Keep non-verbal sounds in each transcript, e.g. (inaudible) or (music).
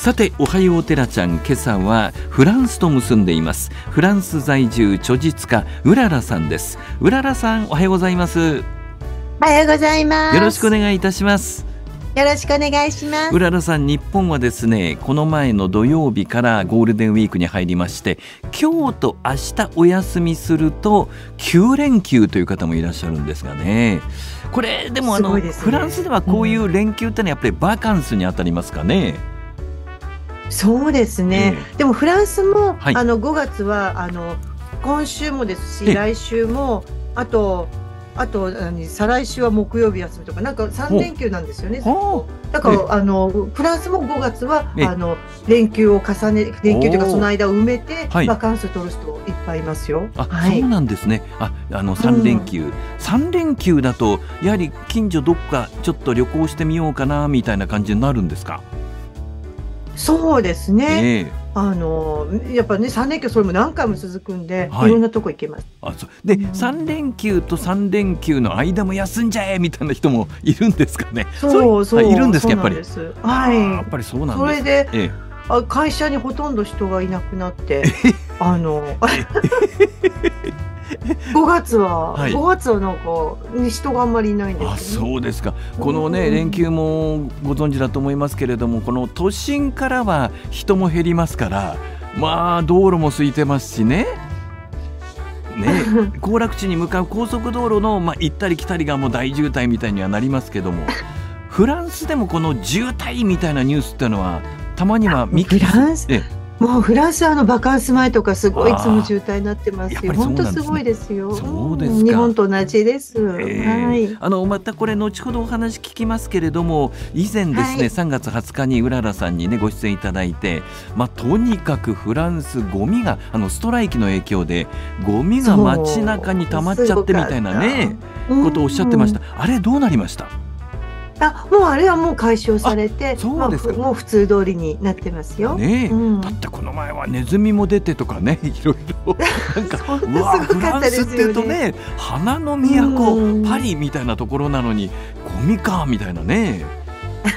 さておはようテラちゃん今朝はフランスと結んでいますフランス在住著述家うららさんですうららさんおはようございますおはようございますよろしくお願いいたしますよろしくお願いしますうららさん日本はですねこの前の土曜日からゴールデンウィークに入りまして今日と明日お休みすると九連休という方もいらっしゃるんですがねこれでもあの、ね、フランスではこういう連休ってのはやっぱりバカンスに当たりますかね、うんそうですね、えー、でもフランスも、はい、あの5月はあの今週もですし、来週もあとあと再来週は木曜日休みとかなんか3連休なんですよね。だからあのフランスも5月はあの連休を重ね連休というかその間を埋めて、はい、バカンス取る人いっぱいいますよ。あ、はい、そうなんですね。ああの3連休、うん、連休だとやはり近所どっかちょっと旅行してみようかなみたいな感じになるんですか。そうですね。ねあのやっぱね三連休それも何回も続くんで、はい、いろんなとこ行けます。あそうで、うん、連休と三連休の間も休んじゃえみたいな人もいるんですかね。そうそういるんですやっぱり。はい。やっぱりそうなんそれで、ええ、あ会社にほとんど人がいなくなってあの5月は、はい、5月はなんか、人があんまりいないんです、ね、あそうですかこのね、うん、連休もご存知だと思いますけれどもこの都心からは人も減りますからまあ道路も空いてますしね。ね、(laughs) 行楽地に向かう高速道路の、まあ、行ったり来たりがもう大渋滞みたいにはなりますけどもフランスでもこの渋滞みたいなニュースっていうのはたまには見聞きフランス、ええもうフランスあのバカンス前とかすごいいつも渋滞になってますよ。本当、ね、すごいですよ。そうです日本と同じです。えー、はい。あのまたこれ後ほどお話聞きますけれども、以前ですね、はい、3月20日にうららさんにねご出演いただいて、まあとにかくフランスゴミがあのストライキの影響でゴミが街中に溜まっちゃってみたいなねことをおっしゃってました。あれどうなりました？あもうあれはもう解消されてそうですか、まあ、もう普通通りになってますよ、ねうん、だってこの前はネズミも出てとかね (laughs) いろいろなんか (laughs) すごかったですいうとね花の都、うん、パリみたいなところなのにゴミかみたいなね。(laughs)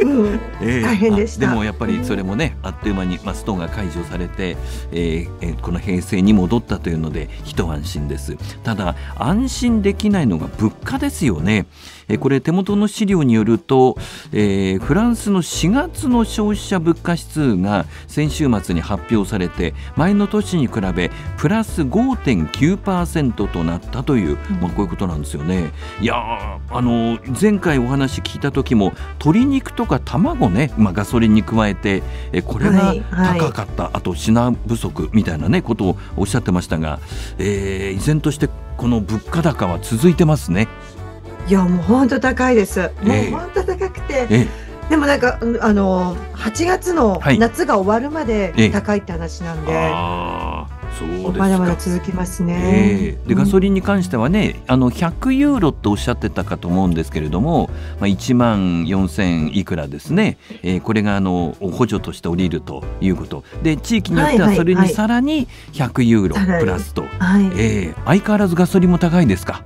うん大変でしたでもやっぱりそれもねあっという間に、まあ、ストが解除されて、えー、この平成に戻ったというので一安心ですただ安心できないのが物価ですよね、えー、これ手元の資料によると、えー、フランスの4月の消費者物価指数が先週末に発表されて前の年に比べプラス5.9%となったという、まあ、こういうことなんですよねいやあの前回お話聞いた時も鶏肉ととか卵ね、まあ、ガソリンに加えてえこれが高かった、はいはい、あと品不足みたいな、ね、ことをおっしゃってましたが、えー、依然としてこの物価高は続いてますね。いやもう本当高いです。もう本当高くて、えー、でもなんかあの8月の夏が終わるまで高いって話なんで。はいそうまだまだ続きますね、えー、でガソリンに関してはね、うん、あの100ユーロとおっしゃってたかと思うんですけれども、まあ、1万4000いくらですね、えー、これがあの補助として降りるということで地域によってはそれにさらに100ユーロプラスと、はいはいはい、えー、相変わらずガソリンも高いですか。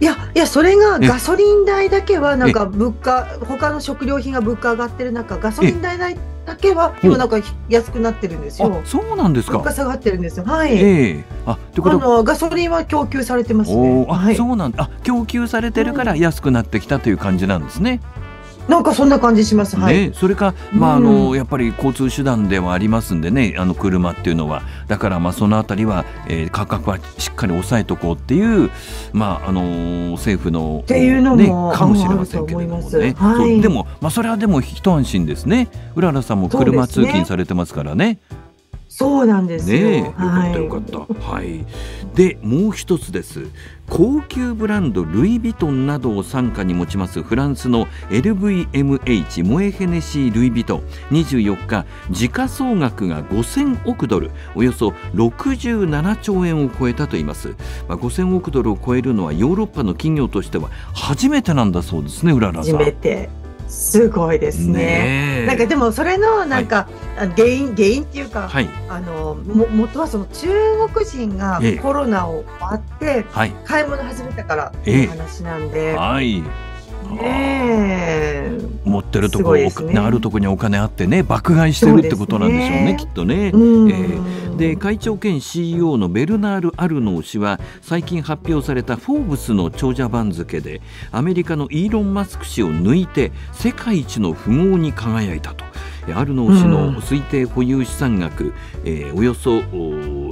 いやいやそれがガソリン代だけはなんか物価他の食料品が物価上がってる中ガソリン代だけは今なんか安くなってるんですよ。そうなんですか。物価下がってるんですよ。はい。えー、あといことガソリンは供給されてますね。あ、はい、そうなんあ供給されてるから安くなってきたという感じなんですね。うんなんかそんな感じします。はい。ね、それか、まあ、あの、やっぱり交通手段ではありますんでね、あの車っていうのは。だから、まあ、そのあたりは、えー、価格はしっかり抑えとこうっていう。まあ、あのー、政府の。っていうのも、ね、かもしれませんけどもね。はい、でも、まあ、それはでも、一安心ですね。うららさんも車通勤されてますからね。そうなんですねよかったよかった、はい、はい、でもう一つです高級ブランドルイ・ヴィトンなどを傘下に持ちますフランスの LVMH モエヘネシー・ルイ・ヴィトン24日時価総額が5000億ドルおよそ67兆円を超えたといいます、まあ、5000億ドルを超えるのはヨーロッパの企業としては初めてなんだそうですねうららさん初めてすごいですね。ねなんかでもそれのなんか、はい、原因原因っていうか、はい、あのも元はその中国人がコロナを終わって、買い物始めたからっていう話なんで、ええはい、ね持ってるとこ、ね、あるとこにお金あってね爆買いしてるってことなんでしょうね、ね、きっとね。えー、で会長兼 CEO のベルナール・アルノー氏は最近発表された「フォーブス」の長者番付でアメリカのイーロン・マスク氏を抜いて世界一の富豪に輝いたと。ある農氏の推定保有資産額、えー、およそお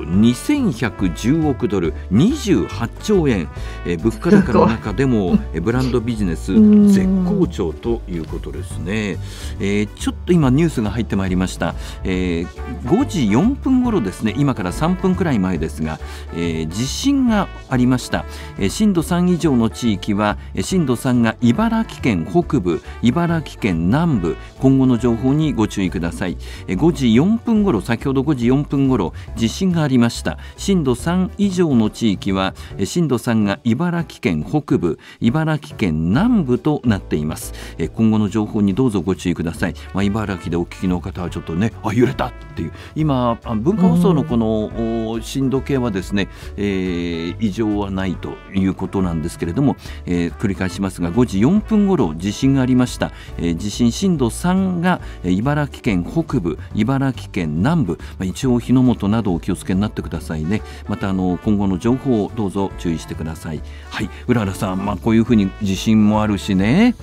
2110億ドル28兆円、えー、物価高の中でもブランドビジネス絶好調ということですね、えー、ちょっと今ニュースが入ってまいりました、えー、5時4分ごろですね今から3分くらい前ですが、えー、地震がありました、えー、震度3以上の地域は震度3が茨城県北部茨城県南部今後の情報にごご注意ください5時4分ごろ先ほど5時4分ごろ地震がありました震度3以上の地域は震度3が茨城県北部茨城県南部となっています今後の情報にどうぞご注意くださいまあ、茨城でお聞きの方はちょっとねあ揺れたっていう今文化放送のこの震度計はですね、えー、異常はないということなんですけれども、えー、繰り返しますが5時4分ごろ地震がありました、えー、地震震度3が茨茨城県北部茨城県南部、まあ、一応火の元などお気をつけになってくださいねまたあの今後の情報をどうぞ注意してくださいはい浦原さん、まあ、こういうふうに地震もあるしね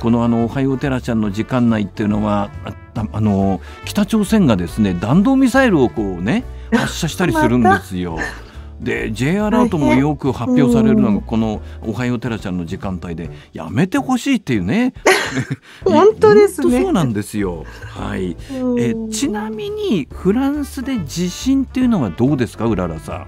このあのおはようテラちゃんの時間内っていうのはあの北朝鮮がですね弾道ミサイルをこうね (laughs) 発射したりするんですよ。で J アラートもよく発表されるのがこの「おはようテラちゃん」の時間帯でやめてほしいっていうね (laughs) 本当ですね。そうなんですよ。はい。えちなみにフランスで地震っていうのはどうですか、うららさん。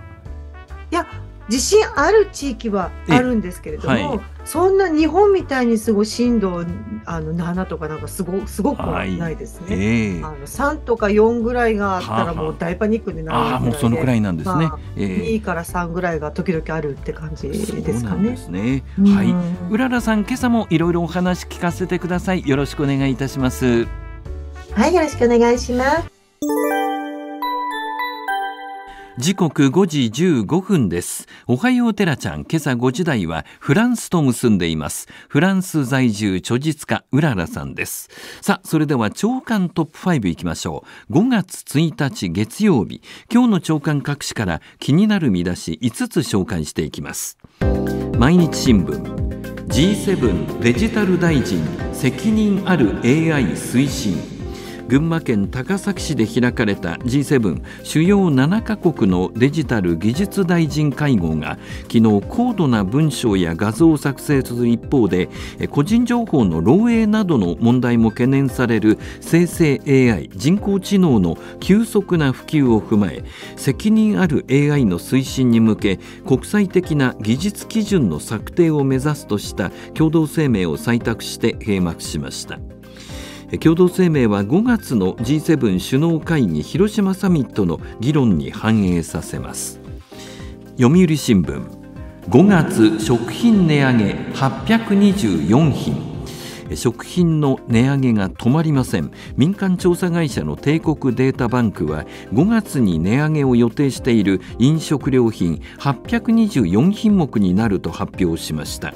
いや地震ある地域はあるんですけれども、はい、そんな日本みたいにすごい震度あの7とかなんかすごすごくないですね、はいえー、あの3とか4ぐらいがあったらもう大パニックになるあもうそのくらいなんですね、まあえー、2から3ぐらいが時々あるって感じですかね。すねはい、うららさん今朝もいろいろお話聞かせてくださいよろしくお願いいたしますはいよろしくお願いします時刻5時15分です。おはようテラちゃん、今朝5時台はフランスと結んでいます。フランス在住著述家、うららさんです。さあ、それでは長官トップ5いきましょう。5月1日月曜日、今日の長官各紙から気になる見出し5つ紹介していきます。毎日新聞、G7 デジタル大臣、責任ある AI 推進。群馬県高崎市で開かれた G7 主要7カ国のデジタル技術大臣会合が昨日高度な文章や画像を作成する一方で個人情報の漏洩などの問題も懸念される生成 AI 人工知能の急速な普及を踏まえ責任ある AI の推進に向け国際的な技術基準の策定を目指すとした共同声明を採択して閉幕しました。共同声明は5月の G7 首脳会議広島サミットの議論に反映させます読売新聞5月食品値上げ824品食品の値上げが止まりません民間調査会社の帝国データバンクは5月に値上げを予定している飲食料品824品目になると発表しました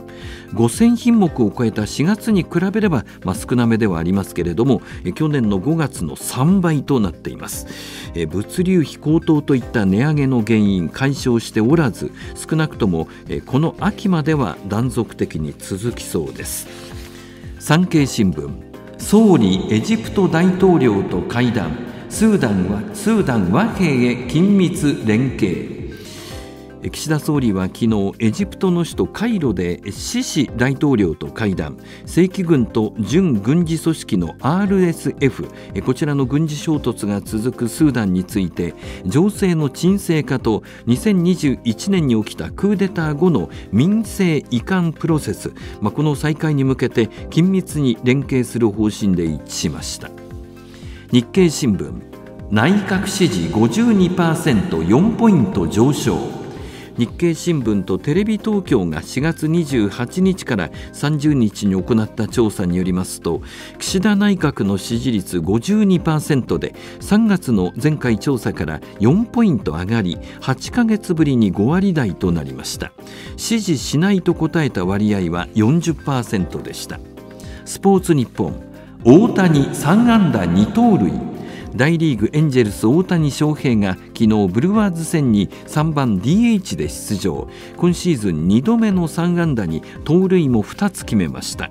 5000品目を超えた4月に比べれば、まあ、少なめではありますけれども去年の5月の3倍となっています物流費高騰といった値上げの原因解消しておらず少なくともこの秋までは断続的に続きそうです産経新聞総理エジプト大統領と会談スーダンはスーダン和平へ緊密連携岸田総理は昨日エジプトの首都カイロでシシ大統領と会談正規軍と準軍事組織の RSF こちらの軍事衝突が続くスーダンについて情勢の沈静化と2021年に起きたクーデター後の民政移管プロセス、まあ、この再開に向けて緊密に連携する方針で一致しました日経新聞内閣支持52%、4ポイント上昇。日経新聞とテレビ東京が4月28日から30日に行った調査によりますと岸田内閣の支持率52%で3月の前回調査から4ポイント上がり8ヶ月ぶりに5割台となりました支持しないと答えた割合は40%でしたスポーツニッポン大谷3安打2盗塁大リーグエンジェルス大谷翔平が昨日ブルワーズ戦に3番 DH で出場今シーズン2度目の3安打に盗塁も2つ決めました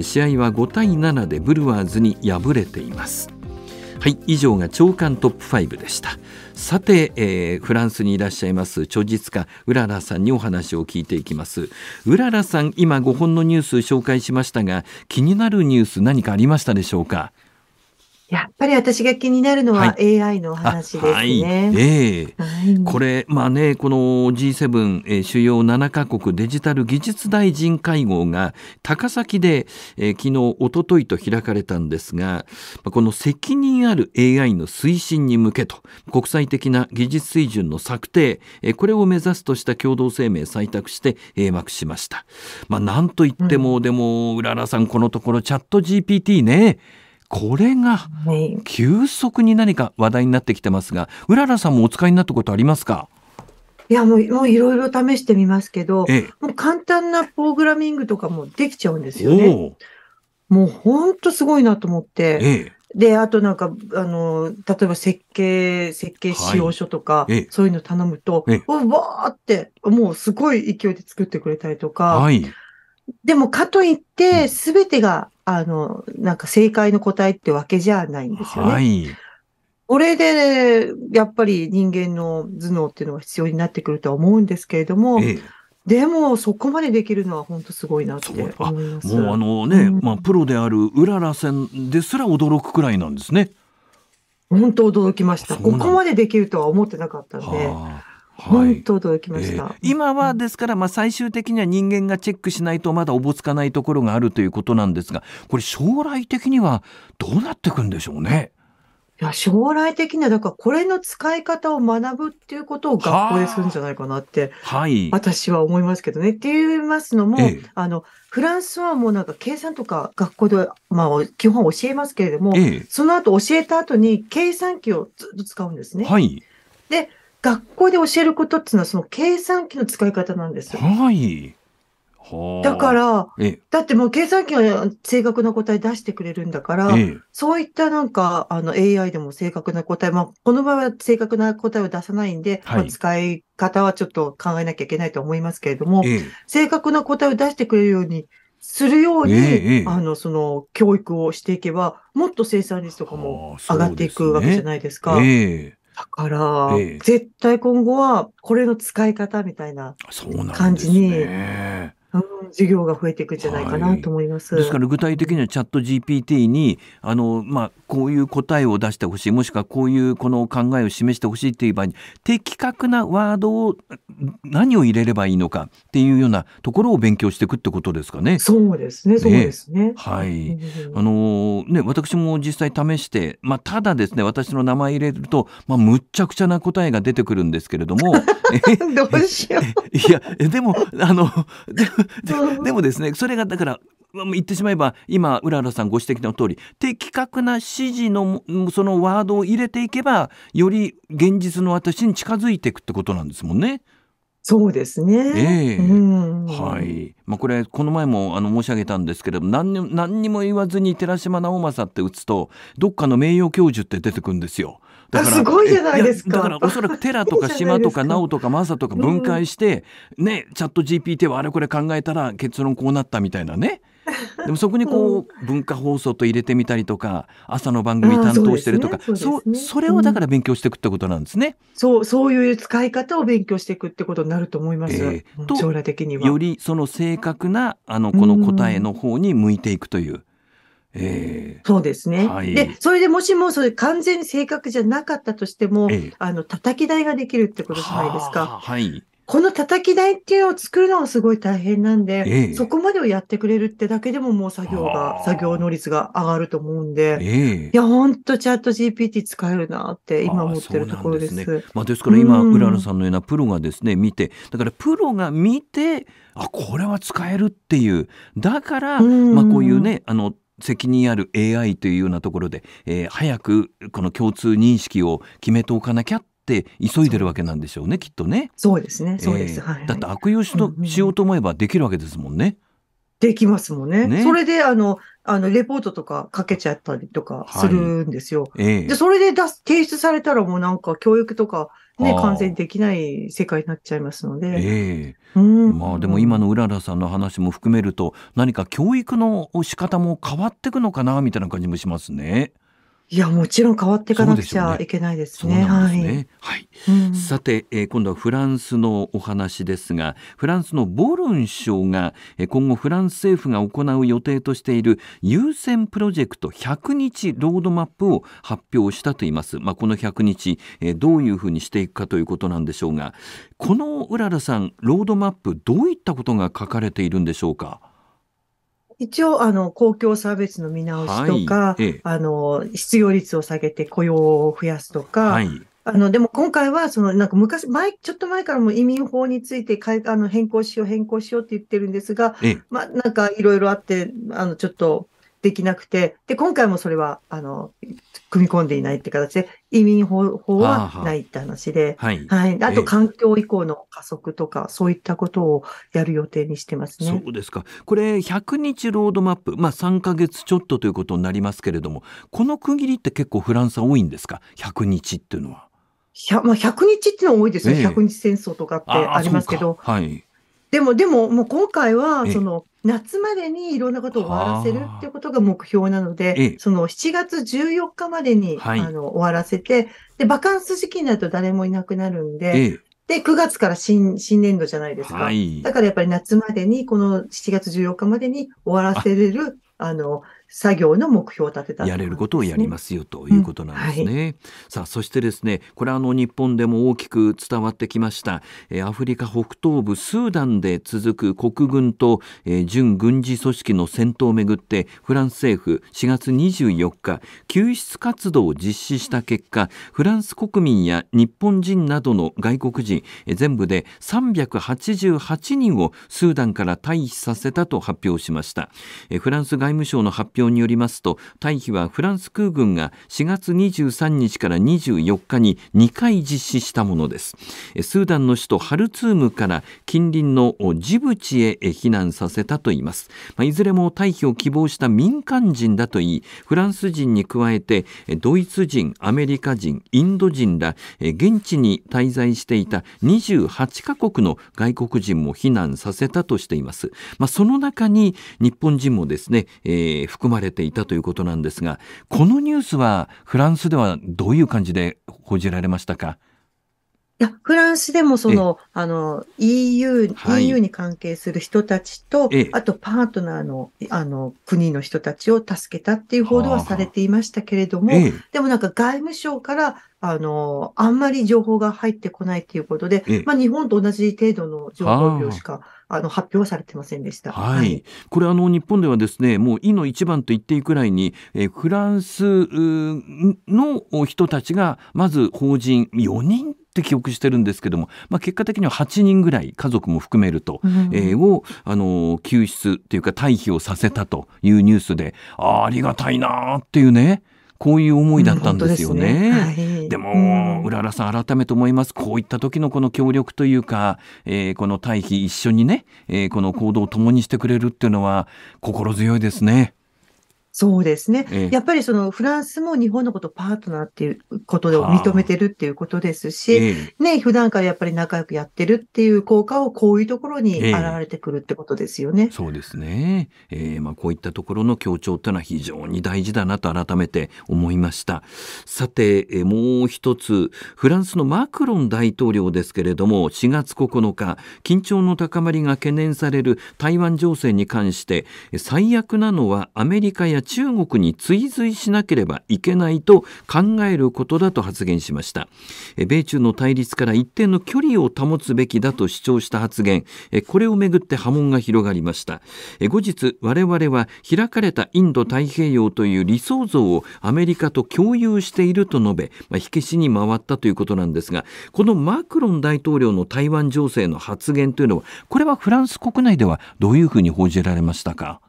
試合は5対7でブルワーズに敗れていますはい以上が長官トップ5でしたさて、えー、フランスにいらっしゃいます著述家うららさんにお話を聞いていきますうららさん今5本のニュース紹介しましたが気になるニュース何かありましたでしょうかやっぱり私が気になるのは AI の話ですね。これ、まあね、この G7、えー、主要7カ国デジタル技術大臣会合が高崎で、えー、昨日、おとといと開かれたんですが、この責任ある AI の推進に向けと、国際的な技術水準の策定、えー、これを目指すとした共同声明採択して閉幕しました。まあ、なんといっても、うん、でも、うららさん、このところチャット GPT ね、これが急速に何か話題になってきてますが、うららさんもお使いになったことありますかいや、もう、いろいろ試してみますけど、ええ、もう簡単なプログラミングとかもできちゃうんですよね。もうほんとすごいなと思って。えで、あとなんか、あの、例えば設計、設計使用書とか、はい、そういうの頼むと、わって、もうすごい勢いで作ってくれたりとか、はい、でもかといって、すべてが、あの、なんか正解の答えってわけじゃないんですよね。はい。これで、やっぱり人間の頭脳っていうのは必要になってくるとは思うんですけれども、ええでも、そこまでできるのは本当すごいなって思いますもうあのね、うん、まあ、プロであるうらら戦ですら驚くくらいなんですね。本当驚きました。ここまでできるとは思ってなかったんで。は本当届きました、えー、今はですから、まあ、最終的には人間がチェックしないとまだおぼつかないところがあるということなんですがこれ将来的にはどうなっていくんでしょうね。いや将来的にはだからこれの使い方を学ぶっていうことを学校でするんじゃないかなって、はい、私は思いますけどね。って言いますのも、えあのフランスはもうなんか計算とか学校で、まあ、基本教えますけれども、え、その後教えた後に計算機をずっと使うんですね。はい、で学校で教えることっていうのは、その計算機の使い方なんですよ。はい。だから、だってもう計算機は正確な答え出してくれるんだから、そういったなんか、あの AI でも正確な答え、まあ、この場合は正確な答えを出さないんで、はい、使い方はちょっと考えなきゃいけないと思いますけれども、正確な答えを出してくれるように、するように、あの、その、教育をしていけば、もっと生産率とかも上がっていくわけじゃないですか。だから、ええ、絶対今後はこれの使い方みたいな感じに事業が増えていくんじゃないかなと思います。はい、ですから具体的にはチャット GPT にあの、まあ、こういう答えを出してほしいもしくはこういうこの考えを示してほしいっていう場合に的確なワードを何を入れればいいのかっていうようなところを勉強していくってことですかね。そうですねそうですね。はい、あのね私も実際試して、まあ、ただですね私の名前入れると、まあ、むっちゃくちゃな答えが出てくるんですけれども。(laughs) (laughs) どうしよう。いやでもあので (laughs) でもですねそれがだから言ってしまえば今うららさんご指摘の通り的確な指示のそのワードを入れていけばより現実の私に近づいていくってことなんですもんね。そうですね。えー、うん、はい。まあ、これ、この前も、あの、申し上げたんですけれども、何にも、何にも言わずに、寺島直政って打つと、どっかの名誉教授って出てくるんですよ。だからすごいじゃないですかだからおそらく寺とか島とかナオとかマサとか分解して、うん、ねチャット GPT はあれこれ考えたら結論こうなったみたいなね。でもそこにこう、(laughs) 文化放送と入れてみたりとか朝の番組担当してるとかそ,、それをだから勉強していくってことなんですね。そうそういう使い方を勉強していくってことになると思います、えー、将来的には。よりその正確なあのこの答えの方に向いていくという。えー、そうですね、はい、で、それでもしもそれ完全に正確じゃなかったとしても、えー、あの、叩き台ができるってことじゃないですか。は、はい。この叩き台っていうのを作るのがすごい大変なんで、えそこまでをやってくれるってだけでももう作業が、作業能率が上がると思うんで、え、いや、ほんとチャット GPT 使えるなって今思ってるところです。ですね、まあ、ですから今、うららさんのようなプロがですね、見て、だからプロが見て、あ、これは使えるっていう、だから、まあこういうね、あの、責任ある AI というようなところで、えー、早くこの共通認識を決めておかなきゃって急いでるわけなんでしょうねきっとね。そうですねそうです、えー、はい、はい、だって悪用しと、しようと思えばできるわけですもんね。できますもんね。ねそれであのあのレポートとかかけちゃったりとかするんですよ。はいえー、でそれで出す提出されたらもうなんか教育とかね、感染できない世界になっちゃいますので。ええー、うん、まあでも今のうららさんの話も含めると、何か教育の仕方も変わっていくのかなみたいな感じもしますね。いや、もちろん変わっていかなくちゃいけないですね。はい。はいさて、えー、今度はフランスのお話ですが、フランスのボルン首相が、えー、今後フランス政府が行う予定としている優先プロジェクト100日ロードマップを発表したといいます。まあ、この100日、えー、どういうふうにしていくかということなんでしょうが、このうららさん、ロードマップ、どういったことが書かれているんでしょうか。一応、あの、公共サービスの見直しとか、はいあの、失業率を下げて雇用を増やすとか、はい、あの、でも今回は、その、なんか昔、前、ちょっと前からも移民法についてあの変更しよう、変更しようって言ってるんですが、まあ、なんかいろいろあって、あの、ちょっと、できなくて、で、今回もそれは、あの、組み込んでいないって形で、移民法法はないって話で、ははい、はい。あと、環境移行の加速とか、そういったことをやる予定にしてますね。そうですか。これ、100日ロードマップ、まあ、3か月ちょっとということになりますけれども、この区切りって結構フランスは多いんですか ?100 日っていうのは。100, まあ、100日っていうのは多いですよ、え100日戦争とかってありますけど、はい、でも、でも、もう今回は、その、夏までにいろんなことを終わらせるっていうことが目標なので、その7月14日までに、はい、あの終わらせて、で、バカンス時期になると誰もいなくなるんで、で、9月から新、新年度じゃないですか。はい、だからやっぱり夏までに、この7月14日までに終わらせれる、あの、作業の目標を立てた、ね、やれることをやりますよということなんですね。うんはい、さあそしてですねこれあの日本でも大きく伝わってきました、えアフリカ北東部スーダンで続く国軍と、え準軍事組織の戦闘をめぐってフランス政府4月24日救出活動を実施した結果フランス国民や日本人などの外国人、え全部で388人をスーダンから退避させたと発表しました。えフランス外務省の発表表によりますと退避はフランス空軍が4月23日から24日に2回実施したものですスーダンの首都ハルツームから近隣のジブチへ避難させたといいます、まあ、いずれも退避を希望した民間人だといいフランス人に加えてドイツ人アメリカ人インド人ら現地に滞在していた28カ国の外国人も避難させたとしています、まあ、その中に日本人もですね、えー、含含まれていたということなんですがこのニュースはフランスではどういう感じで報じられましたかいや、フランスでもその、あの、EU、はい、EU に関係する人たちと、あとパートナーの、あの、国の人たちを助けたっていう報道はされていましたけれども、でもなんか外務省から、あの、あんまり情報が入ってこないということで、まあ日本と同じ程度の情報量しかあの発表されてませんでした。はい、これあの日本ではですね、もう意の一番と言っていいくらいに、えー、フランスの人たちがまず法人4人って記憶してるんですけども、まあ、結果的には8人ぐらい家族も含めると、うん、えー、をあの救出というか退避をさせたというニュースであありがたいなっていうね。こういう思いだったんですよね。うんでねでも、うららさん改めて思いますこういった時のこの協力というか、えー、この対比一緒にね、えー、この行動を共にしてくれるっていうのは心強いですね。そうですね、ええ。やっぱりそのフランスも日本のことパートナーっていうことを認めてるっていうことですし、え、ね、普段からやっぱり仲良くやってるっていう効果をこういうところに現れてくるってことですよね。そうですね。えー、まあこういったところの協調ってのは非常に大事だなと改めて思いました。さて、えー、もう一つ、フランスのマクロン大統領ですけれども、4月9日、緊張の高まりが懸念される台湾情勢に関して、最悪なのはアメリカや中国に追随しなければいけないと考えることだと発言しました米中の対立から一定の距離を保つべきだと主張した発言これをめぐって波紋が広がりました後日我々は開かれたインド太平洋という理想像をアメリカと共有していると述べ、まあ、火消しに回ったということなんですがこのマクロン大統領の台湾情勢の発言というのはこれはフランス国内ではどういうふうに報じられましたか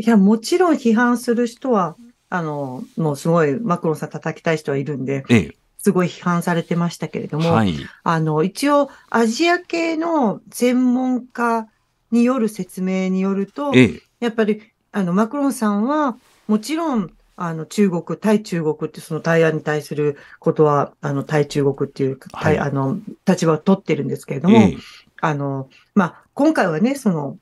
いや、もちろん批判する人は、あの、もうすごいマクロンさん叩きたい人はいるんで、ええ、すごい批判されてましたけれども、はい、あの、一応アジア系の専門家による説明によると、ええ、やっぱり、あの、マクロンさんは、もちろん、あの、中国、対中国って、その対案に対することは、あの、対中国っていう、はい、あの、立場を取ってるんですけれども、あの、まあ、今回はね、その、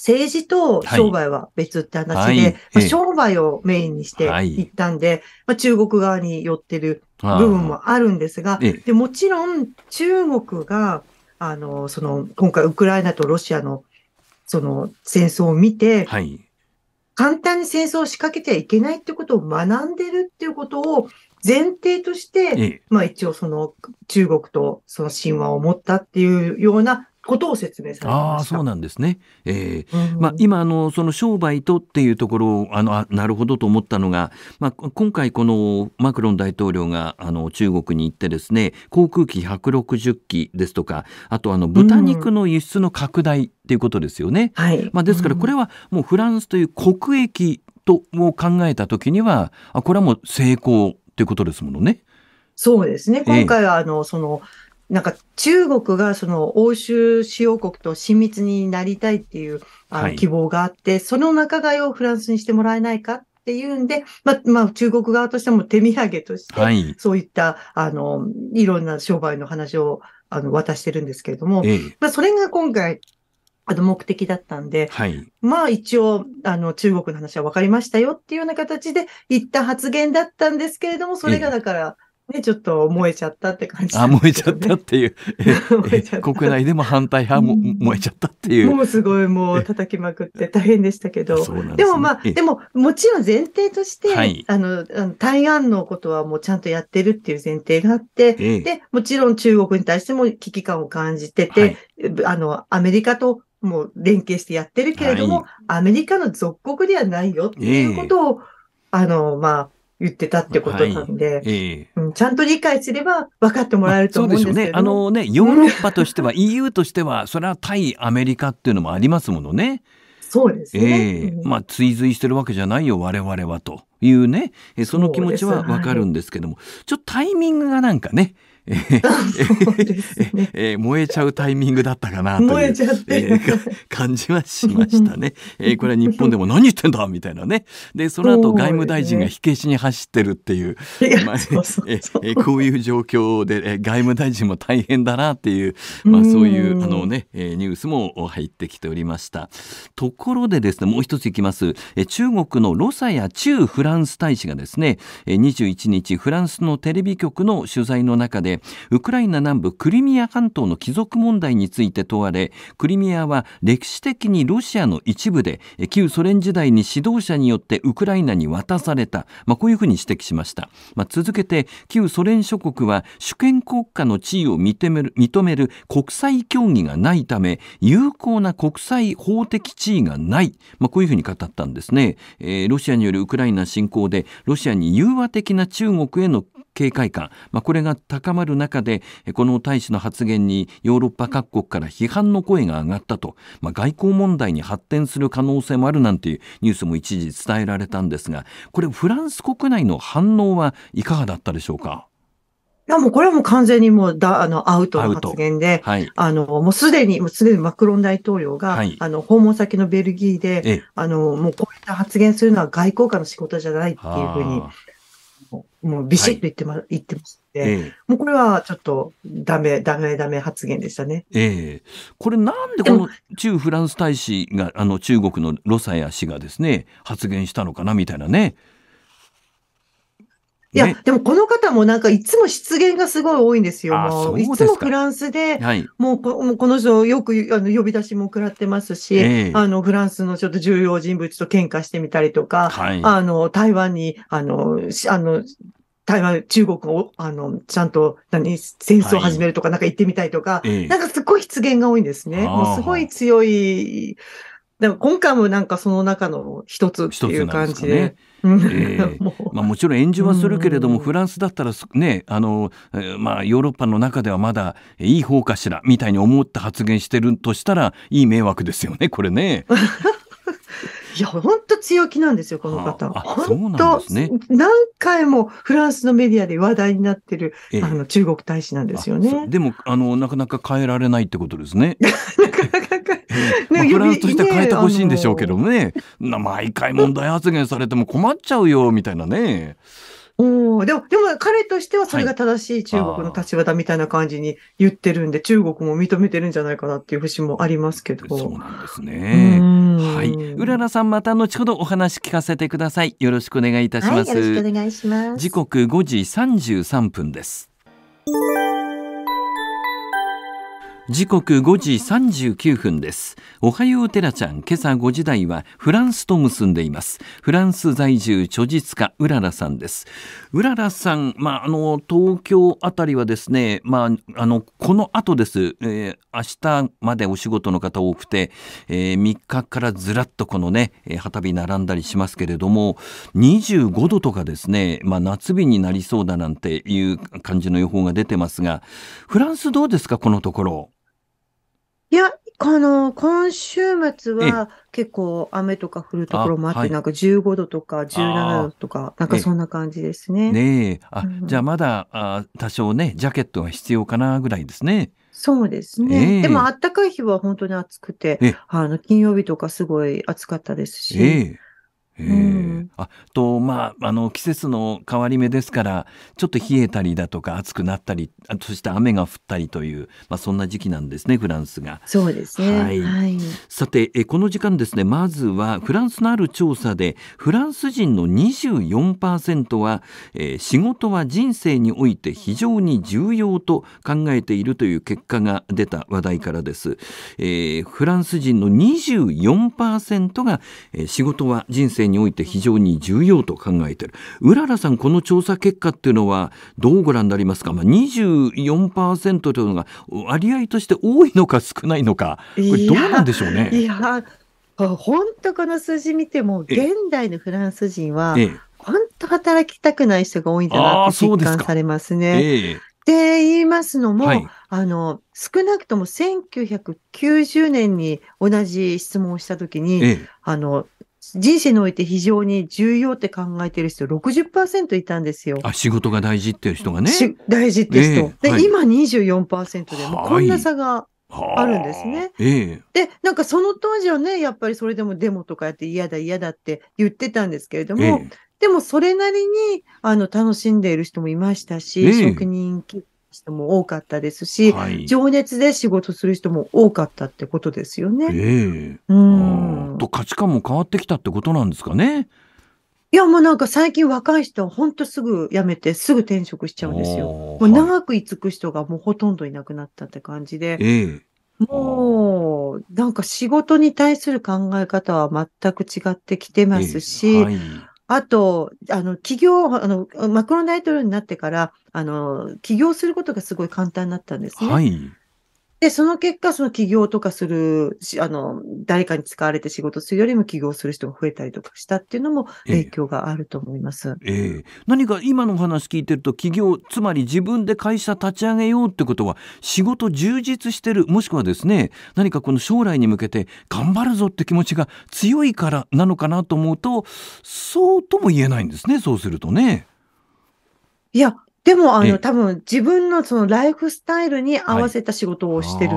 政治と商売は別って話で、まあ、商売をメインにしていったんで、まあ、中国側に寄ってる部分もあるんですが、でもちろん中国が、あの、その、今回ウクライナとロシアのその戦争を見て、はい、簡単に戦争を仕掛けてはいけないってことを学んでるっていうことを前提として、まあ一応その中国とその神話を持ったっていうようなことを説明されまあそうなんですね。えー、うん、まあ、今あのその商売とっていうところをあのあなるほどと思ったのが、まあ、今回このマクロン大統領があの中国に行ってですね航空機160機ですとかあとあの豚肉の輸出の拡大っていうことですよね。うん、はい、まあ、ですからこれはもうフランスという国益とを考えた時にはあこれはもう成功ということですものね。そうですね。今回は、あの、ええ、その、なんか中国がその欧州主要国と親密になりたいっていうあの希望があって、はい、その仲買をフランスにしてもらえないかっていうんで、まあ、まあ、中国側としても手土産として、はい、そういった、あの、いろんな商売の話を、あの、渡してるんですけれども、ええ、まあ、それが今回、あの、目的だったんで、はい、まあ、一応、あの、中国の話は分かりましたよっていうような形で言った発言だったんですけれども、それがだから、えね、ちょっと燃えちゃったって感じ、ね、あ、燃えちゃったっていう。(laughs) 国内でも反対派も、燃えちゃったっていう。もうすごいもう叩きまくって大変でしたけど。でね、でもまあ、でももちろん前提として、はい、あの、台湾のことはもうちゃんとやってるっていう前提があって、で、もちろん中国に対しても危機感を感じてて、はい、あの、アメリカともう連携してやってるけれども、はい、アメリカの属国ではないよっていうことを、あの、まあ、言ってたってことなんで、はいえーちゃんと理解すれば分かってもらえると思うんですけど、まあ、ね。あのね、ヨーロッパとしては、EU としては、それは対アメリカっていうのもありますものね。そうですね。えー、まあ、追随してるわけじゃないよ、我々はというね、その気持ちは分かるんですけども、ちょっとタイミングがなんかね、ええ、ね、ええ (laughs) 燃えちゃうタイミングだったかなという燃えちゃって、えー、(laughs) 感じはしましたね。えー、これは日本でも何言ってんだみたいなね。でその後外務大臣が火消しに走ってるっていうまあえ (laughs) えこういう状況で、え外務大臣も大変だなっていう、まあ、そういうあの、ね、ニュースも入ってきておりました。ところでですねもう一ついきます、え中国のロサや中フランス大使がですね、え21日フランスのテレビ局の取材の中ででウクライナ南部クリミア半島の帰属問題について問われクリミアは歴史的にロシアの一部で旧ソ連時代に指導者によってウクライナに渡された、まあ、こういうふうに指摘しました、まあ、続けて旧ソ連諸国は主権国家の地位を認める認める国際協議がないため有効な国際法的地位がない、まあ、こういうふうに語ったんですね、えー、ロシアによるウクライナ侵攻でロシアに融和的な中国への警戒感、まあ、これが高まる中でこの大使の発言にヨーロッパ各国から批判の声が上がったと、まあ、外交問題に発展する可能性もあるなんていうニュースも一時伝えられたんですがこれフランス国内の反応はいかがだったでしょうか。いや、もうこれはもう完全にもうだ、あの、アウトの発言で、はい、あの、もうすでに、もうすでにマクロン大統領が、はい、あの、訪問先のベルギーで、あの、もうこういった発言するのは外交官の仕事じゃないっていうふうに、もうビシッと言ってま、はい、言ってますのええ、もうこれはちょっとダメ、ダメダメ発言でしたね。ええ。これなんでこの中フランス大使が、あの中国のロサヤ氏がですね、発言したのかなみたいなね。いや、でもこの方もなんかいつも失言がすごい多いんですよ。もういつもフランスで、はい、もうこの人よくあの呼び出しも食らってますし、えー、あのフランスのちょっと重要人物と喧嘩してみたりとか、はい、あの台湾に、あの、あの、台湾、中国を、あの、ちゃんと、何、戦争を始めるとか、なんか行ってみたいとか、はい、なんかすごい失言が多いんですね。もうすごい強い。でも今回もなんかその中の一つっていう感じで。一つなんですかねえー、(laughs) まあ、もちろん炎上はするけれどもフランスだったらねあの、まあ、ヨーロッパの中ではまだいい方かしらみたいに思った発言してるとしたらいい迷惑ですよねこれね。(laughs) いや、本当強気なんですよ、この方。本当、ね、何回もフランスのメディアで話題になってる、ええ、あの中国大使なんですよね。でも、あの、なかなか変えられないってことですね。(laughs) なかなかね、フランスとしては変えてほしいんでしょうけどね、ね毎回問題発言されても困っちゃうよみたいなね。おでも、でも彼としてはそれが正しい中国の立場だみたいな感じに言ってるんで、はい、中国も認めてるんじゃないかなっていう節もありますけど。そうなんですね。はい。うららさんまた後ほどお話聞かせてください。よろしくお願いいたします。はい、よろしくお願いします。時刻5時33分です。時刻5時39分です。おはようテラちゃん、今朝5時台はフランスと結んでいます。フランス在住、著述家、うららさんです。うららさん、まあ、あの、東京あたりはですね、まあ、あの、この後です、えー、明日までお仕事の方多くて、えー、3日からずらっとこのね、旗日並んだりしますけれども、25度とかですね、まあ、夏日になりそうだなんていう感じの予報が出てますが、フランスどうですか、このところ。いや、この、今週末は結構雨とか降るところもあって、なんか15度とか17度とか、なんかそんな感じですね。ねえ。うあ、じゃあまだ、あ、多少ね、ジャケットが必要かなぐらいですね。そうですね。でも、暖かい日は本当に暑くて、あの、金曜日とかすごい暑かったですし、ええ。えうん、あとまああの季節の変わり目ですからちょっと冷えたりだとか暑くなったりそして雨が降ったりという、まあ、そんな時期なんですねフランスが。そうですね、はい、はい、さてえこの時間ですねまずはフランスのある調査でフランス人の24%は、えー、仕事は人生において非常に重要と考えているという結果が出た話題からです。えー、フランス人の24%が、えー、仕事は人生において非常に重要と考えているうららさんこの調査結果っていうのはどうご覧になりますか、まあ、24%というのが割合として多いのか少ないのかこれどうなんでしょうね。いや本当この数字見ても現代のフランス人は本当働きたくない人が多いんだなって実感されますね。って言いますのも、はい、あの少なくとも1990年に同じ質問をした時に、ええ、あの人生において非常に重要って考えてる人60%いたんですよ。あ、仕事が大事っていう人がね。大事って人。えー、で、はい、今24%で、もうこんな差があるんですね。えー、で、なんかその当時はね、やっぱりそれでもデモとかやって嫌だ嫌だって言ってたんですけれども、えー、でもそれなりにあの楽しんでいる人もいましたし、職人気人も多かったですし、はい、情熱で仕事する人も多かったってことですよね。ええー、うんと価値観も変わってきたってことなんですかね。いや、もうなんか最近若い人はほんとすぐ辞めて、すぐ転職しちゃうんですよ。もう長く居つく人がもうほとんどいなくなったって感じで。ええーもう、なんか仕事に対する考え方は全く違ってきてますし、あと、あの、企業、あの、マクロン大統領になってから、あの、起業することがすごい簡単になったんですね。はい。で、その結果、その起業とかする、あの、誰かに使われて仕事するよりも起業する人が増えたりとかしたっていうのも影響があると思います。ええ何か今のお話聞いてると、起業、つまり自分で会社立ち上げようってことは、仕事充実してる、もしくはですね、何かこの将来に向けて頑張るぞって気持ちが強いからなのかなと思うと、そうとも言えないんですね、そうするとね。いや、でも、あの、多分自分のそのライフスタイルに合わせた仕事をしてる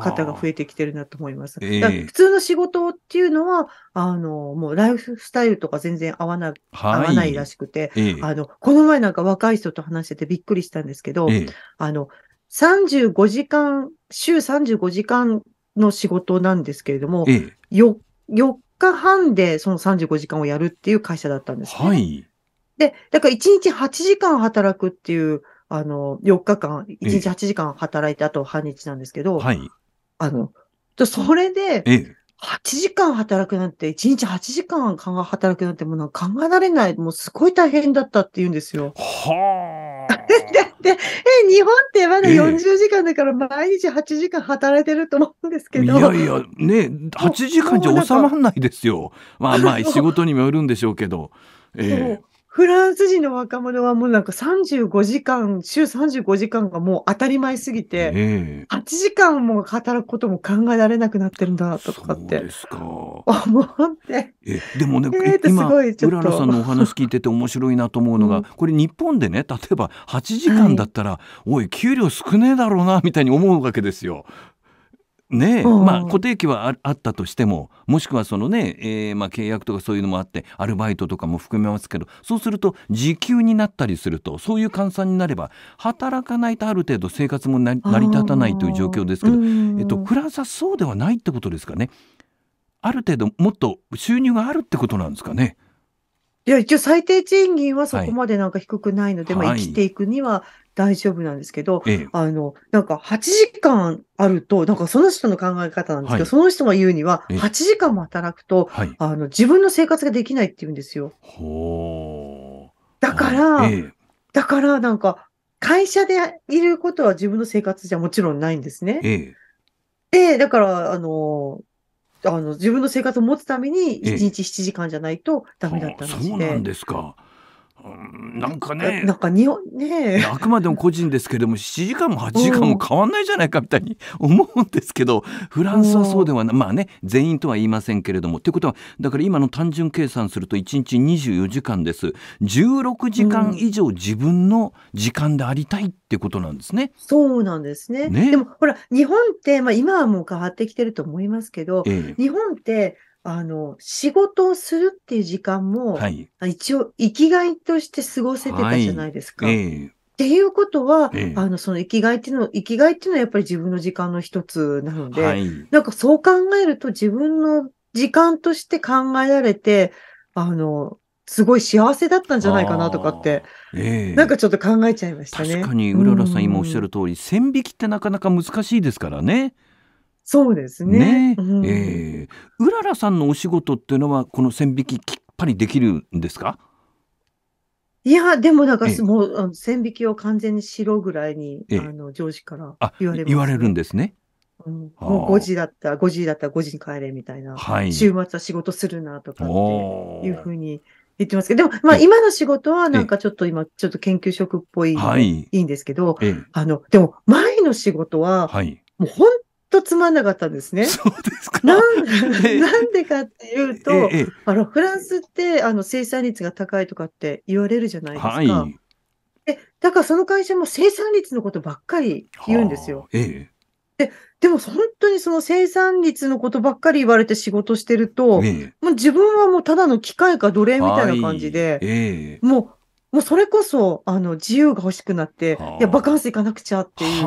方が増えてきてるなと思います。はい、だから普通の仕事っていうのは、あの、もうライフスタイルとか全然合わない、はい、合わないらしくて、えー、あの、この前なんか若い人と話しててびっくりしたんですけど、えー、あの、35時間、週35時間の仕事なんですけれども、え 4, 4日半でその35時間をやるっていう会社だったんです、ね。はい。で、だから1日8時間働くっていう、あの、4日間、1日8時間働いて、あと半日なんですけど、はい。あの、それで、8時間働くなんて、1日8時間働くなんて、もう考えられない、もうすごい大変だったって言うんですよ。はあ。だって、え、日本ってまだ40時間だから、毎日8時間働いてると思うんですけど。いやいや、ね、8 (laughs) 時間じゃ収まらないですよ。まあまあ、(laughs) 仕事にもよるんでしょうけど。ええー、フランス人の若者はもうなんか35時間、週35時間がもう当たり前すぎて、ね、8時間も働くことも考えられなくなってるんだとかって。そうですか。思って。え、でもね、えー、今、うららさんのお話聞いてて面白いなと思うのが、うん、これ日本でね、例えば8時間だったら、はい、おい、給料少ねえだろうな、みたいに思うわけですよ。ねまあ、固定期はあったとしてももしくはそのね、えー、まあ、契約とかそういうのもあってアルバイトとかも含めますけどそうすると時給になったりするとそういう換算になれば働かないとある程度生活も成り立たないという状況ですけど、えっと、フランスはそうではないってことですかねある程度もっと収入があるってことなんですかね。いや、一応最低賃金はそこまでなんか低くないので、はい、まあ生きていくには大丈夫なんですけど、はい、あの、なんか8時間あると、なんかその人の考え方なんですけど、はい、その人が言うには、8時間も働くと、あの、自分の生活ができないって言うんですよ。だから、だからなんか、会社でいることは自分の生活じゃもちろんないんですね。で、だから、あの、あの自分の生活を持つために、1日7時間じゃないとダメだったらしい、えそうなんですか。なんかね、なんかにおねあくまでも個人ですけれども、7時間も8時間も変わんないじゃないかみたいに (laughs) 思うんですけど、フランスはそうではない、まあね、全員とは言いませんけれども。ということは、だから今の単純計算すると、1日24時間です、16時間以上自分の時間でありたいってことなんですね。うそうなんですね。ねでも、ほら、日本って、まあ、今はもう変わってきてると思いますけど、ええ、日本って、あの、仕事をするっていう時間も、はい、一応生きがいとして過ごせてたじゃないですか。はいえーっていうことは、ええ、あの、その生きがいっていうの、生きがいっていうのはやっぱり自分の時間の一つなので、はい、なんかそう考えると自分の時間として考えられて、あの、すごい幸せだったんじゃないかなとかって、えなんかちょっと考えちゃいましたね。確かに、うららさん今おっしゃる通り、うん、線引きってなかなか難しいですからね。そうですね。ねうん、ええー、うららさんのお仕事っていうのは、この線引ききっぱりできるんですか。いや、でもなんか、えもう、あの線引きを完全にしろぐらいに、あの上司から言われ、ね、言われるんですね。うん、もう五時だった五時だったら5時に帰れみたいな、はい、週末は仕事するなとかっていうふうに言ってますけど、でも、まあ今の仕事はなんかちょっと今、ちょっと研究職っぽい、はい、いいんですけど、あの、でも前の仕事は、もう本とつまんなかったんですね。そうですか。なん (laughs) なんでかっていうと、ええ、あのフランスってあの生産率が高いとかって言われるじゃないですか。はい、でだからその会社も生産率のことばっかり言うんですよ。ええ、ででも本当にその生産率のことばっかり言われて仕事してると、ええ、もう自分はもうただの機械か奴隷みたいな感じで、はい、ええ、もうもうそれこそ、あの、自由が欲しくなって、いや、バカンス行かなくちゃっていう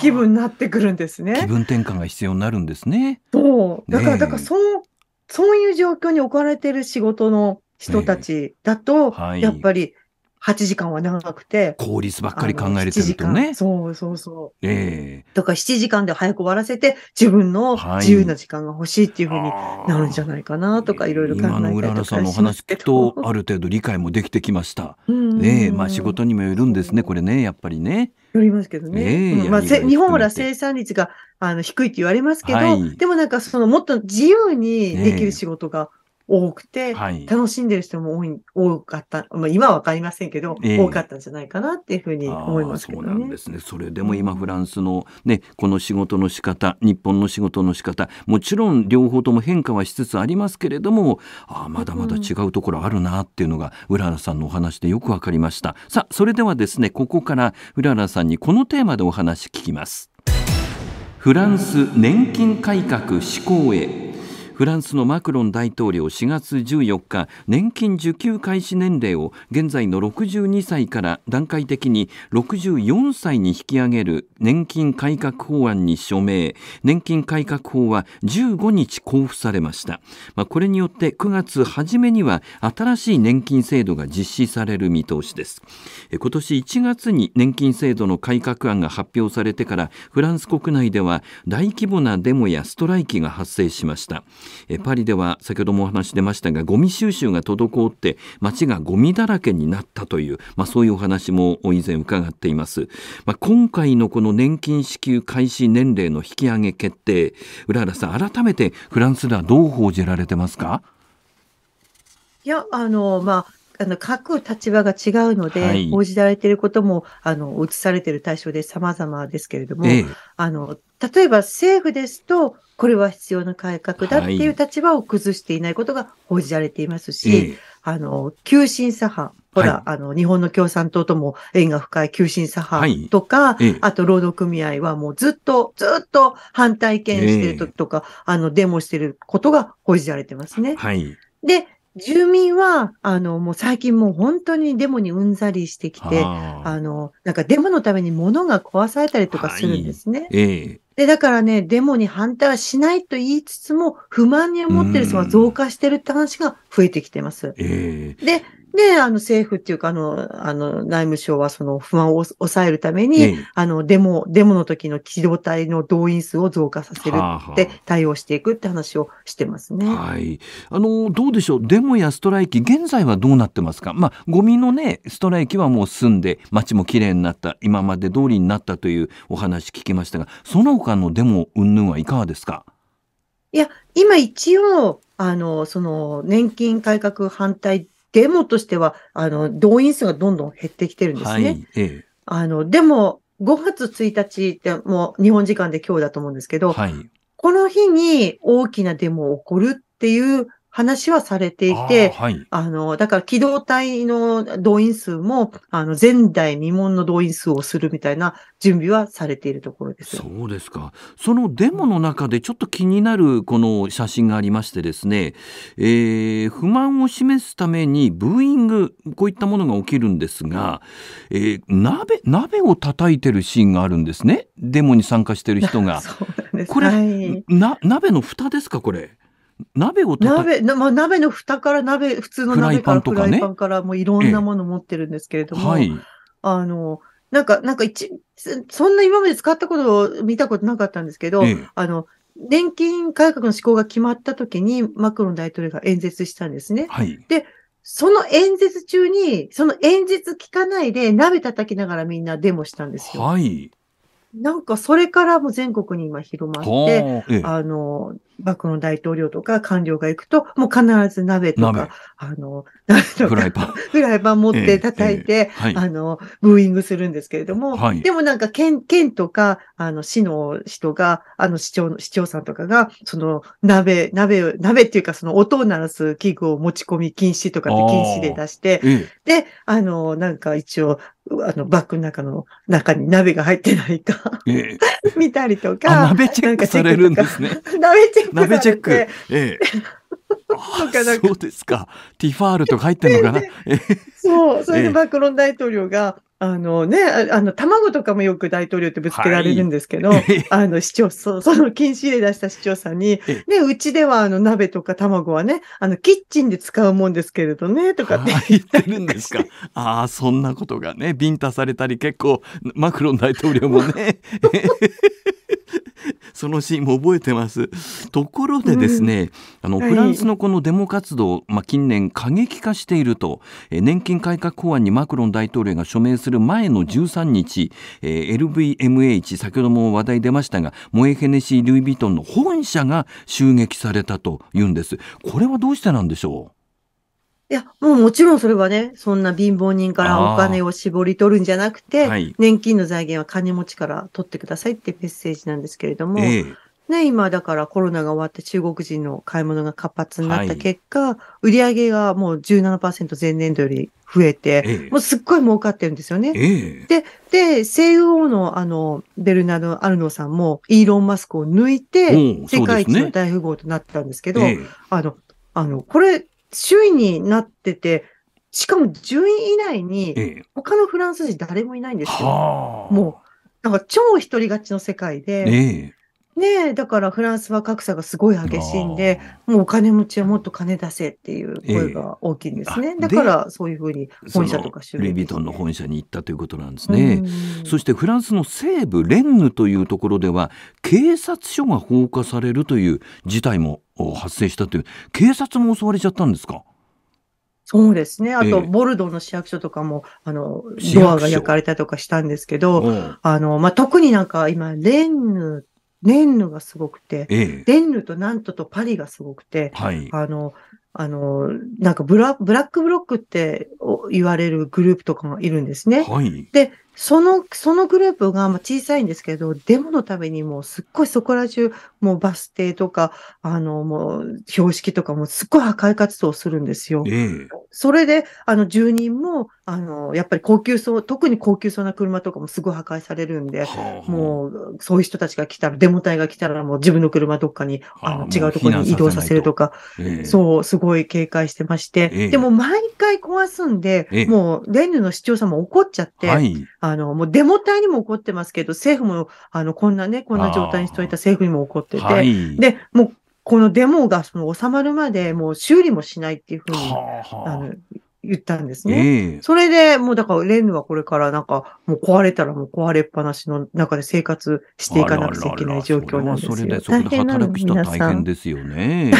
気分になってくるんですね。気分転換が必要になるんですね。そう。だから、ね、だから、そう、そういう状況に置かれてる仕事の人たちだと、ねはい、やっぱり8時間は長くて。効率ばっかり考えれてるとね。そうそうそう。ええー、だから7時間で早く終わらせて、自分の自由な時間が欲しいっていうふうになるんじゃないかなとか、いろいろ考えたりと今の浦原さんのお話聞くと、ある程度理解もできてきました。ねえ、まあ仕事にもよるんですね、これね、やっぱりね。よりますけどね。えーうん、まあ、日本は生産率があの低いって言われますけど、はい、でもなんかそのもっと自由にできる仕事が多くて、はい、楽しんでる人も多い多かった、まあ、今は分かりませんけど、えー、多かったんじゃないかなっていうふうに思いますけど、ね、そうなんですねそれでも今フランスの、ね、この仕事の仕方日本の仕事の仕方もちろん両方とも変化はしつつありますけれどもあまだまだ違うところあるなっていうのが、うららさんのお話でよく分かりましたさあそれではですねここからうららさんにこのテーマでお話聞きます。フランス年金改革施行へフランスのマクロン大統領4月14日年金受給開始年齢を現在の62歳から段階的に64歳に引き上げる年金改革法案に署名年金改革法は15日交付されました、まあ、これによって9月初めには新しい年金制度が実施される見通しです今年1月に年金制度の改革案が発表されてからフランス国内では大規模なデモやストライキが発生しましたえパリでは先ほどもお話出ましたがゴミ収集が滞って街がゴミだらけになったという、まあ、そういうお話も以前伺っています、まあ、今回のこの年金支給開始年齢の引き上げ決定浦原さん改めてフランスではどう報じられてますかいやあのまああの、各立場が違うので、はい、報じられていることも、あの、映されている対象で様々ですけれども、ええ、あの、例えば政府ですと、これは必要な改革だっていう立場を崩していないことが報じられていますし、はい、あの、急進左派、ほら、はい、あの、日本の共産党とも縁が深い急進左派とか、はい、あと労働組合はもうずっと、ずっと反対権してるととか、えー、あの、デモしてることが報じられてますね。はい。で、住民は、あの、もう最近もう本当にデモにうんざりしてきて、あ、の、なんかデモのために物が壊されたりとかするんですね。はい、えで、だからね、デモに反対はしないと言いつつも、不満に思ってる人が増加してるって話が増えてきてます。えー、で、で、あの政府っていうか、あの、あの内務省はその不安を抑えるために、あのデモ、デモの時の機動隊の動員数を増加させるって対応していくって話をしてますね。ははい。あの、どうでしょう、デモやストライキ、現在はどうなってますかまあ、ゴミのね、ストライキはもう済んで、街もきれいになった、今まで通りになったというお話聞きましたが、その他のデモ云々はいかがですかいや、今一応、あの、その年金改革反対デモとしては、あの、動員数がどんどん減ってきてるんですね。はい、ええ、あの、でも、5月1日ってもう日本時間で今日だと思うんですけど、はい、この日に大きなデモを起こるっていう話はされていて、あはい、あの、だから機動隊の動員数も、あの、前代未聞の動員数をするみたいな準備はされているところです。そうですか。そのデモの中でちょっと気になるこの写真がありましてですね、えー、不満を示すためにブーイング、こういったものが起きるんですが、えー、鍋、鍋を叩いてるシーンがあるんですね。デモに参加してる人が。(laughs) そうなんですこれ、はい、な、鍋の蓋ですか、これ。鍋を鍋、まあ、鍋の蓋から鍋、普通の鍋からフライパンから、もういろんなもの持ってるんですけれども、はい、あの、なんか、なんか一、そんな今まで使ったことを見たことなかったんですけど、ええ、あの、年金改革の施行が決まった時に、マクロン大統領が演説したんですね。はい、で、その演説中に、その演説聞かないで、鍋叩きながらみんなデモしたんですよ。はい。なんかそれからも全国に今広まって、ええ、あの、マクの大統領とか官僚が行くと、もう必ず鍋とか、あの、フライパン。(laughs) フライパン持って叩いて、えーえーはい、あの、ブーイングするんですけれども、はい、でもなんか県、県とか、あの、市の人が、あの、市長の、市長さんとかが、その、鍋、鍋、鍋っていうか、その音を鳴らす器具を持ち込み禁止とかって禁止で出して、えー、で、あの、なんか一応、あの、バッグの中の、中に鍋が入ってないか (laughs) 見たりとか。鍋チェックされるんですね。(laughs) 鍋チェッ鍋チェック。ええ。(laughs) あそうですか。ティファールとか入ってるのかな。(laughs) そう、それでマクロン大統領が、あのね、あの、卵とかもよく大統領ってぶつけられるんですけど、はい、あの、市長、そその禁止令出した市長さんに、ね、うちではあの、鍋とか卵はね、あの、キッチンで使うもんですけれどね、とかって言ってるんですか。ああ、そんなことがね、ビンタされたり結構、マクロン大統領もね。(laughs) そのシーンも覚えてます。ところでですね、うん、あの、はい、フランスのこのデモ活動、まあ、近年過激化していると、え年金改革法案にマクロン大統領が署名する前の13日、えー、LVMH 先ほども話題出ましたがモエ・ヘネシー・ルイ・ヴィトンの本社が襲撃されたというんです。これはどうしてなんでしょういや、もうもちろんそれはね、そんな貧乏人からお金を絞り取るんじゃなくて、はい、年金の財源は金持ちから取ってくださいってメッセージなんですけれども、えー、ね、今だからコロナが終わって中国人の買い物が活発になった結果、はい、売り上げがもう17%前年度より増えて、えー、もうすっごい儲かってるんですよね。えー、で、で、西欧のあの、ベルナド・アルノさんもイーロン・マスクを抜いて、世界一の大富豪となったんですけど、あの、あの、これ、首位になってて、しかも10位以内に、他のフランス人誰もいないんですよ。ええ、もう、なんか超一人勝ちの世界で、え、ねえ、だからフランスは格差がすごい激しいんで、もうお金持ちはもっと金出せっていう声が大きいんですね。えー、だからそういうふうに本社とかルイ・ヴィトンの本社に行ったということなんですね。そしてフランスの西部レンヌというところでは警察署が放火されるという事態も発生したという、警察も襲われちゃったんですかそうですね。あと、ボルドーの市役所とかも、えー、あの、ドアが焼かれたとかしたんですけど、うん、あの、まあ、特になんか今、レンヌネンヌがすごくて、ええ、デンヌとナントとパリがすごくて、はい、あの、あの、なんかブラブラックブロックって言われるグループとかがいるんですね。はい、で、その、そのグループが小さいんですけど、デモのためにもうすっごいそこら中、もうバス停とか、あの、もう標識とかもすっごい破壊活動をするんですよ。ええ、それで、あの、住人も、あの、やっぱり高級そう、特に高級そうな車とかもすぐ破壊されるんで、はあ、もう、そういう人たちが来たら、デモ隊が来たら、もう自分の車どっかに、あ、の違うところに移動させるとか、えー、そう、すごい警戒してまして、えー、でも毎回壊すんで、えー、もう、レンヌの市長さんも怒っちゃって、はい、あの、もうデモ隊にも怒ってますけど、政府も、あの、こんなね、こんな状態にしといた政府にも怒ってて、はい、で、もうこのデモがその収まるまでもう修理もしないっていうふうに、あの言ったんですね。えー、それで、もうだから、レンヌはこれからなんか、もう壊れたらもう壊れっぱなしの中で生活していかなくちゃいけない状況なんですよ。あらそれで、そこで働く人は大変ですよね。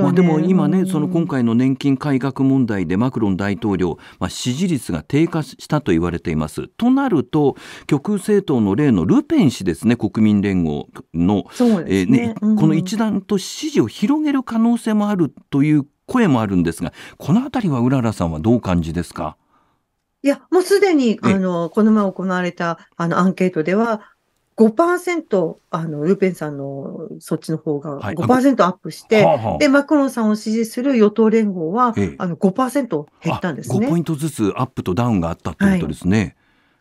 まあ、でも今ね、その今回の年金改革問題でマクロン大統領、まあ、支持率が低下したと言われています。となると、極右政党の例のルペン氏ですね、国民連合の、この一段と支持を広げる可能性もあるという声もあるんですが、この辺りはうららさんはどう感じですかいや、もうすでに、あの、この前行われた、あの、アンケートでは、5%、あの、ルペンさんの、そっちの方が5%アップして、はいで、マクロンさんを支持する与党連合は、ええ、あの5%減ったんですね。5ポイントずつアップとダウンがあったってことですね。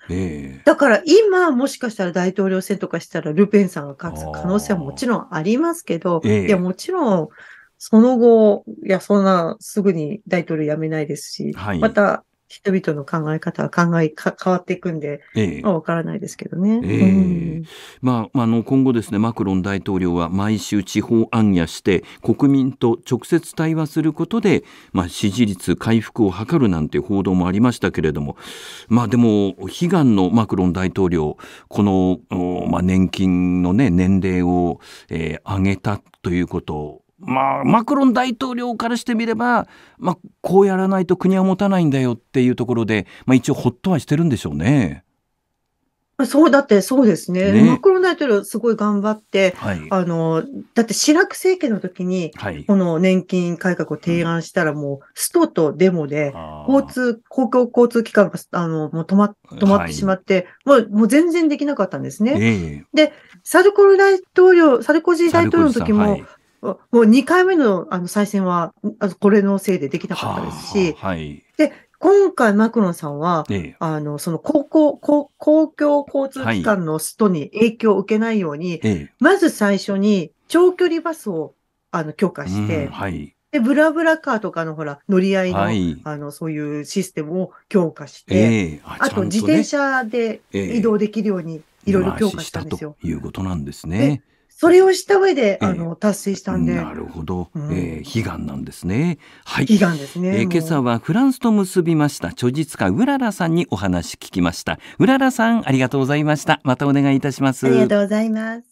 はい、ええ、だから今、もしかしたら大統領選とかしたら、ルペンさんが勝つ可能性はもちろんありますけど、ええ、いや、もちろん、その後、いや、そんなすぐに大統領辞めないですし、はい、また人々の考え方は考え変わっていくんで、ええ、まあ、分からないですけどね。ええ、まあ、あの今後ですねマクロン大統領は毎週地方暗夜して国民と直接対話することで、まあ、支持率回復を図るなんて報道もありましたけれども、まあ、でも悲願のマクロン大統領この、まあ、年金の、ね、年齢を、えー、上げたということまあ、マクロン大統領からしてみれば、まあ、こうやらないと国は持たないんだよっていうところで、まあ、一応ほっとはしてるんでしょうね。そうだってそうですね、ねマクロン大統領、すごい頑張って、はい、あのだってシラク政権の時に、この年金改革を提案したら、もうストとデモで、交通、公共交通機関があのもう止ま止まってしまって、はい、もうもう全然できなかったんですね。で、サルコル大統領、サルコジ大統領の時も、もう2回目のあの再選は、これのせいでできなかったですし、はあ、はい、で今回、マクロンさんは、ええ、あのその公共公公共交通機関のストに影響を受けないように、はい、まず最初に長距離バスをあの強化して、うん、はい、でブラブラカーとかのほら乗り合いのはい、あのそういうシステムを強化して、えあね、あと自転車で移動できるようにいろいろ強化したんですよ。ということなんですね。それをした上で、えー、あの達成したんで。なるほど、えー、悲願なんですね。はい。悲願ですね。えー、今朝はフランスと結びました著述家うららさんにお話聞きました。うららさんありがとうございました。またお願いいたします。ありがとうございます。